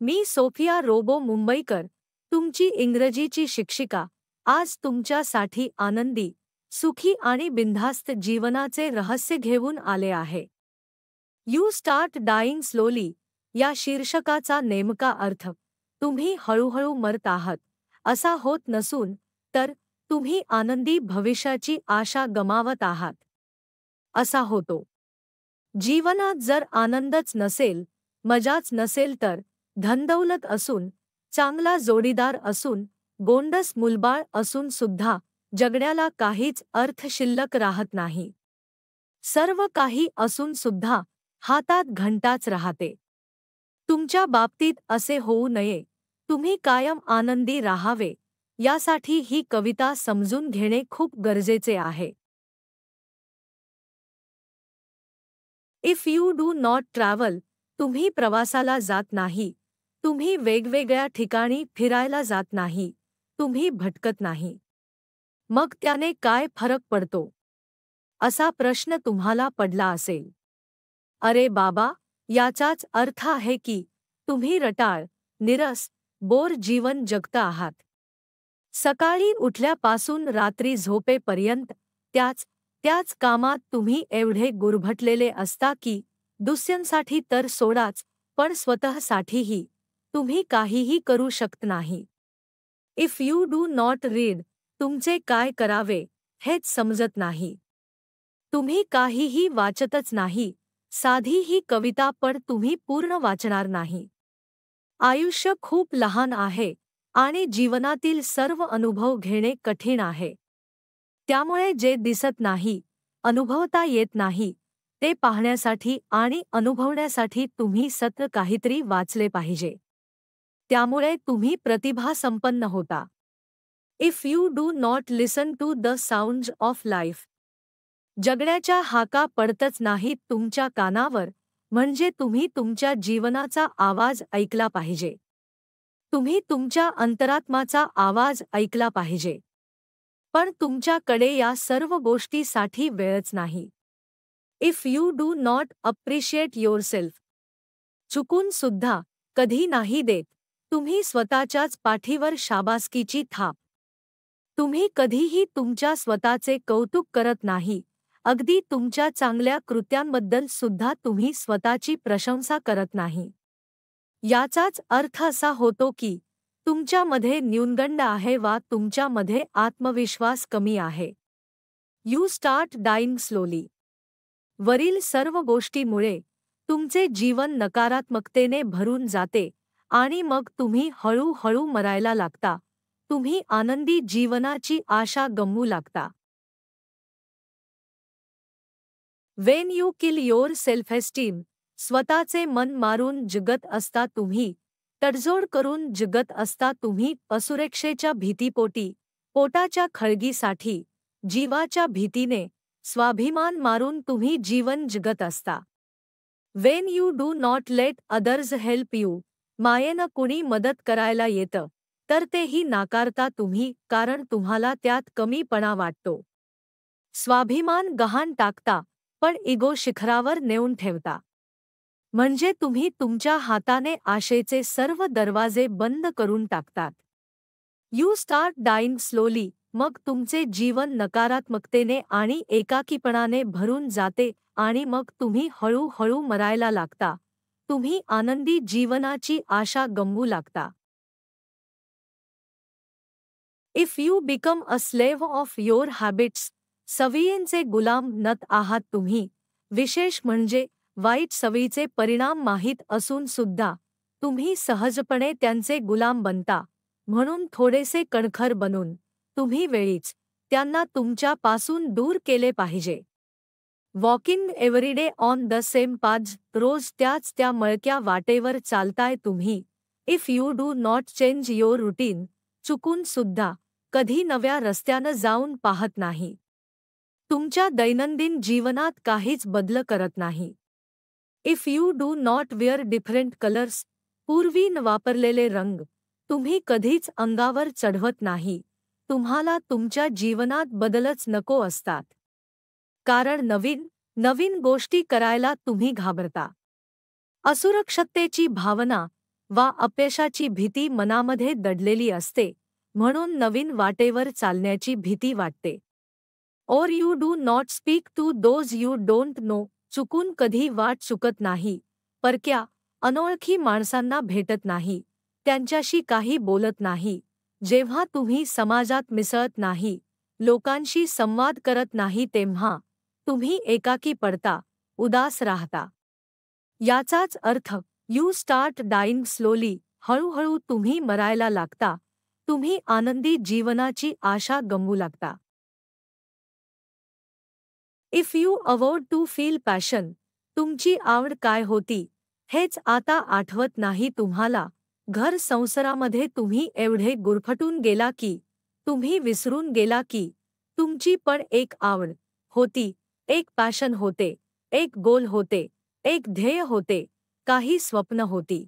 मी Sofia robot मुंबईकर तुमची इंग्रजीची शिक्षिका आज तुमच्यासाठी आनंदी सुखी आणि बिनधास्त जीवनाचे रहस्य घेऊन आले आहे यू स्टार्ट डाईंग स्लोली या शीर्षकाचा नेमका अर्थ तुम्ही हळूहळू मरत आहात असा होत नसून तर तुम्ही आनंदी भविष्याची आशा गमावत आहात असा होतो जीवनात जर आनंदच नसेल मजाच नसेल तर धनदौलत असून चांगला जोडीदार असून गोंडस मुलबाळ असून सुद्धा जगण्याला काहीच अर्थ शिल्लक राहत नाही सर्व काही असून सुद्धा हातात घंटाच राहते तुमच्या बाबतीत असे होऊ नये तुम्ही कायम आनंदी राहावे यासाठी ही कविता समजून घेणे खूप गरजेचे आहे if you do not travel तुम्ही प्रवासाला जात नाही तुम्ही वेगवेगळ्या ठिकाणी फिरायला जात नाही तुम्ही भटकत नाही मग त्याने काय फरक पडतो असा प्रश्न तुम्हाला पडला असेल अरे बाबा याचाच अर्थ आहे की तुम्ही रटाळ निरस बोर जीवन जगता आहात सकाळी उठल्यापासून रात्री झोपेपर्यंत त्याच त्याच कामात तुम्ही एवढे गुरभटलेले असता की दुसऱ्यांसाठी तर सोडाच पण स्वतःसाठीही तुम्ही काहीही करू शकत नाही if you do not read तुमचे काय करावे हेच समजत नाही तुम्ही काहीही वाचतच नाही साधी ही कविता पण तुम्ही पूर्ण वाचणार नाही आयुष्य खूप लहान आहे आणि जीवनातील सर्व अनुभव घेणे कठीण आहे त्यामुळे जे दिसत नाही अनुभवता येत नाही ते पाहण्यासाठी आणि अनुभवण्यासाठी तुम्ही सत्र काहीतरी वाचले पाहिजे त्यामुळे तुम्ही प्रतिभा संपन्न होता if you do not listen to the sound of life जगण्याच्या हाका पडतच नाहीत तुमच्या कानावर म्हणजे तुम्ही तुमच्या जीवनाचा आवाज ऐकला पाहिजे तुम्ही तुमच्या अंतरात्माचा आवाज ऐकला पाहिजे पण तुमच्याकडे या सर्व गोष्टीसाठी वेळच नाही if you do not appreciate yourself चुकून सुद्धा कधी नाही देत तुम्ही स्वतःच्याच पाठीवर शाबासकीची थाप तुम्ही कधीही तुमच्या स्वतःचे कौतुक करत नाही अगदी तुमच्या चांगल्या कृत्यांबद्दल सुद्धा तुम्ही स्वतःची प्रशंसा करत नाही याचाच अर्थ असा होतो की तुमच्यामध्ये न्यूनगंड आहे वा तुमच्यामध्ये आत्मविश्वास कमी आहे यू स्टार्ट डाईंग स्लोली वरील सर्व गोष्टीमुळे तुमचे जीवन नकारात्मकतेने भरून जाते आणि मग तुम्ही हळूहळू मरायला लागता तुम्ही आनंदी जीवनाची आशा गमवू लागता when you kill your self esteem स्वतःचे मन मारून जगत असता तुम्ही तडजोड करून जगत असता तुम्ही असुरक्षेच्या भीतीपोटी पोटाच्या खळगीसाठी जीवाच्या भीतीने स्वाभिमान मारून तुम्ही जीवन जगत असता when you do not let others help you मायेनं कुणी मदत करायला येतं तर तेही नाकारता तुम्ही कारण तुम्हाला त्यात कमीपणा वाटतो स्वाभिमान गहाण टाकता पण इगो शिखरावर नेऊन ठेवता म्हणजे तुम्ही तुमच्या हाताने आशेचे सर्व दरवाजे बंद करून टाकतात यू स्टार्ट डाईंग स्लोली मग तुमचे जीवन नकारात्मकतेने आणि एकाकीपणाने भरून जाते आणि मग तुम्ही हळूहळू मरायला लागता तुम्ही आनंदी जीवनाची आशा गमवू लागता if you become a slave of your habits सवियेंचे गुलाम नत आहात तुम्ही विशेष म्हणजे वाईट सवयीचे परिणाम माहीत असून सुद्धा तुम्ही सहजपणे त्यांचे गुलाम बनता म्हणून थोडेसे कणखर बनून तुम्ही वेळीच त्यांना तुमच्यापासून दूर केले पाहिजे walking everyday on the same path रोज त्याच त्या मळक्या वाटेवर चालताय तुम्ही if you do not change your routine चुकून सुद्धा कधी नव्या रस्त्यानं जाऊन पाहत नाही तुमच्या दैनंदिन जीवनात काहीच बदल करत नाही if you do not wear different colours पूर्वी न वापरलेले रंग तुम्ही कधीच अंगावर चढवत नाही तुम्हाला तुमच्या जीवनात बदलच नको असतात कारण नवीन नवीन गोष्टी करायला तुम्ही घाबरता असुरक्षतेची भावना वा अपयशाची भीती मनामध्ये दडलेली असते म्हणून नवीन वाटेवर चालण्याची भीती वाटते or you do not speak to those you don't know चुकून कधी वाट चुकत नाही परक्या अनोळखी माणसांना भेटत नाही त्यांच्याशी काही बोलत नाही जेव्हा तुम्ही समाजात मिसळत नाही लोकांशी संवाद करत नाही तेव्हा तुम्ही एकाकी पडता उदास राहता याचाच earth you start dyeing slowly हळूहळू तुम्ही मरायला लागता तुम्ही आनंदी जीवनाची आशा गमवू लागता if you avoid to feel passion तुमची आवड काय होती हेच आता आठवत नाही तुम्हाला घर संसारामध्ये तुम्ही एवढे गुरफटून गेला की तुम्ही विसरून गेला की तुमची पण एक आवड होती एक पॅशन होते एक गोल होते एक ध्येय होते काही स्वप्न होती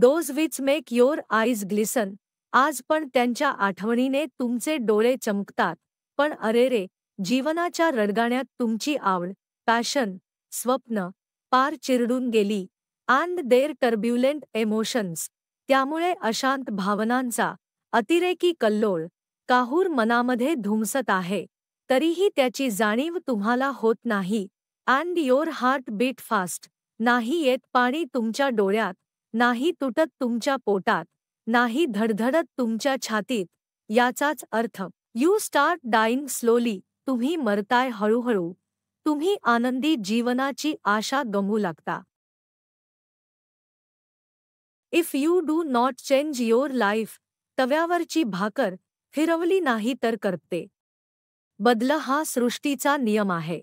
those which make your eyes glisten आज पण त्यांच्या आठवणीने तुमचे डोळे चमकतात पण अरे रे जीवनाच्या रडगाण्यात तुमची आवड पॅशन स्वप्न पार चिरडून गेली अँड देर टर्ब्युलेंट इमोशन्स त्यामुळे अशांत भावनांचा अतिरेकी कल्लोळ काहूर मनामध्ये धुमसत आहे तरीही त्याची जाणीव तुम्हाला होत नाही and your heart beat fast नाही येत पाणी तुमच्या डोळ्यात नाही तुटत तुमच्या पोटात नाही धडधडत तुमच्या छातीत याचाच earth you start dyeing slowly तुम्ही मरताय हळूहळू तुम्ही आनंदी जीवनाची आशा गमू लागता if you do not change your life तव्यावरची भाकर फिरवली नाही तर करते बदल हा सृष्टीचा नियम आहे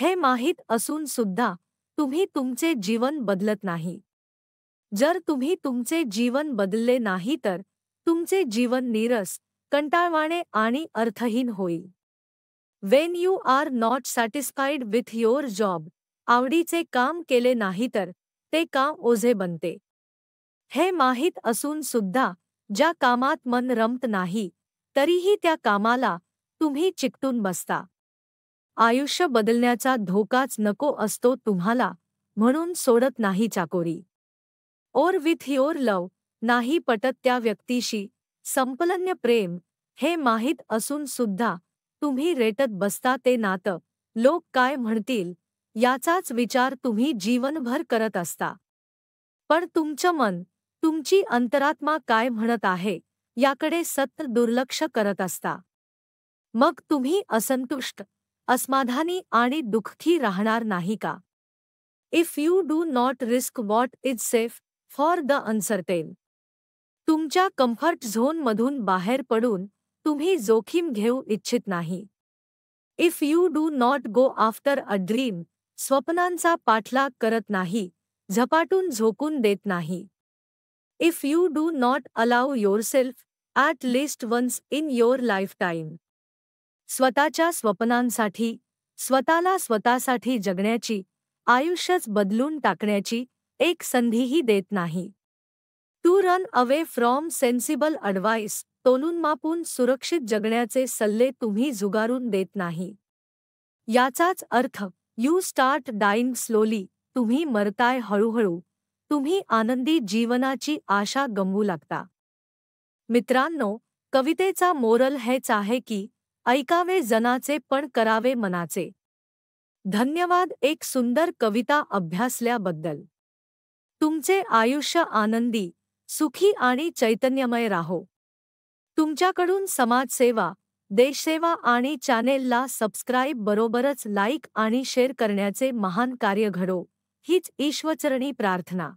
हे माहीत असून सुद्धा तुम्ही तुमचे जीवन बदलत नाही जर तुम्ही तुमचे जीवन बदलले नाही तर तुमचे जीवन नीरस कंटाळवाणे आणि अर्थहीन होईल when you are not satisfied with your job आवडीचे काम केले नाही तर ते काम ओझे बनते हे माहीत असून सुद्धा ज्या कामात मन रमत नाही तरीही त्या कामाला तुम्ही चिकटून बसता आयुष्य बदलण्याचा धोकाच नको असतो तुम्हाला म्हणून सोडत नाही चाकोरी ओर विथ युअर लव नाही पटत त्या व्यक्तीशी संपलन्य प्रेम हे माहीत असून सुद्धा तुम्ही रेटत बसता ते नातं लोक काय म्हणतील याचाच विचार तुम्ही जीवनभर करत असता पण तुमचं मन तुमची अंतरात्मा काय म्हणत आहे याकडे सतत दुर्लक्ष करत असता मग तुम्ही असंतुष्ट असमाधानी आणि दुःखी राहणार नाही का if you do not risk what is safe for the uncertain तुमच्या कम्फर्ट झोनमधून बाहेर पडून तुम्ही जोखीम घेऊ इच्छित नाही if you do not go after a dream स्वप्नांचा पाठलाग करत नाही झपाटून झोकून देत नाही if you do not your yourself at least once in your lifetime स्वतःच्या स्वप्नांसाठी स्वतःला स्वतःसाठी जगण्याची आयुष्यच बदलून टाकण्याची एक संधीही देत नाही to run away from sensible advice तोनूनमापून सुरक्षित जगण्याचे सल्ले तुम्ही जुगारून देत नाही याचाच earth you start dyeing slowly तुम्ही मरताय हळूहळू तुम्ही आनंदी जीवनाची आशा गमवू लागता मित्रांनो कवितेचा मोरल हेच आहे की ऐकावे जनाचे पण करावे मनाचे धन्यवाद एक सुंदर कविता अभ्यासल्याबद्दल तुमचे आयुष्य आनंदी सुखी आणि चैतन्यमय राहो तुमच्याकडून समाजसेवा देशसेवा आणि चॅनेलला सबस्क्राईब बरोबरच लाईक आणि शेअर करण्याचे महान कार्य घडो हीच ईश्वचरणी प्रार्थना